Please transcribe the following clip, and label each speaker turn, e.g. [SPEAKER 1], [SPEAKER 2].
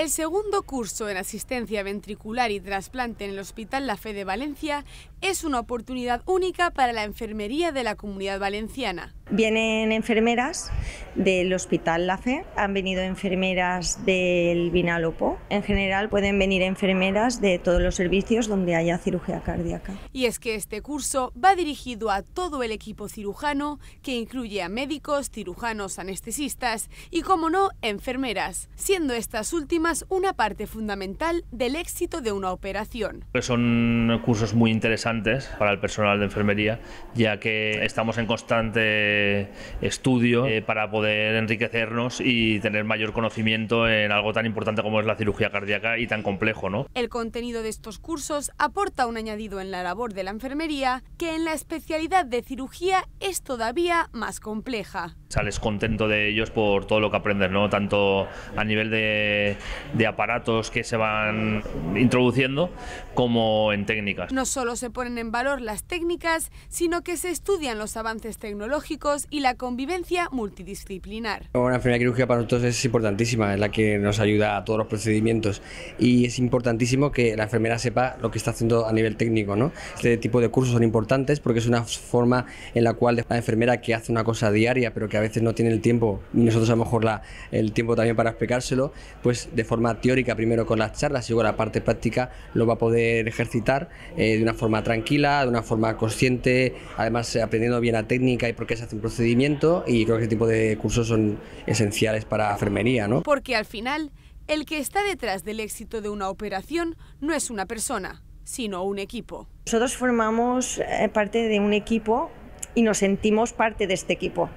[SPEAKER 1] El segundo curso en asistencia ventricular y trasplante en el Hospital La Fe de Valencia es una oportunidad única para la enfermería de la comunidad valenciana.
[SPEAKER 2] Vienen enfermeras del Hospital La Fe, han venido enfermeras del Vinalopó. En general pueden venir enfermeras de todos los servicios donde haya cirugía cardíaca.
[SPEAKER 1] Y es que este curso va dirigido a todo el equipo cirujano, que incluye a médicos, cirujanos, anestesistas y, como no, enfermeras, siendo estas últimas una parte fundamental del éxito de una operación.
[SPEAKER 3] Pues son cursos muy interesantes para el personal de enfermería, ya que estamos en constante eh, estudio eh, para poder enriquecernos y tener mayor conocimiento en algo tan importante como es la cirugía cardíaca y tan complejo. ¿no?
[SPEAKER 1] El contenido de estos cursos aporta un añadido en la labor de la enfermería que en la especialidad de cirugía es todavía más compleja.
[SPEAKER 3] Sales contento de ellos por todo lo que aprendes, ¿no? tanto a nivel de, de aparatos que se van introduciendo como en técnicas.
[SPEAKER 1] No solo se ponen en valor las técnicas, sino que se estudian los avances tecnológicos y la convivencia multidisciplinar.
[SPEAKER 4] Una enfermería quirúrgica para nosotros es importantísima, es la que nos ayuda a todos los procedimientos y es importantísimo que la enfermera sepa lo que está haciendo a nivel técnico. ¿no? Este tipo de cursos son importantes porque es una forma en la cual la enfermera que hace una cosa diaria pero que a veces no tiene el tiempo, y nosotros a lo mejor la, el tiempo también para explicárselo, pues de forma teórica primero con las charlas y luego la parte práctica lo va a poder ejercitar eh, de una forma tranquila, de una forma consciente, además aprendiendo bien la técnica y por qué se hace procedimiento y creo que este tipo de cursos son esenciales para enfermería,
[SPEAKER 1] Porque al final, el que está detrás del éxito de una operación no es una persona, sino un equipo.
[SPEAKER 2] Nosotros formamos eh, parte de un equipo y nos sentimos parte de este equipo.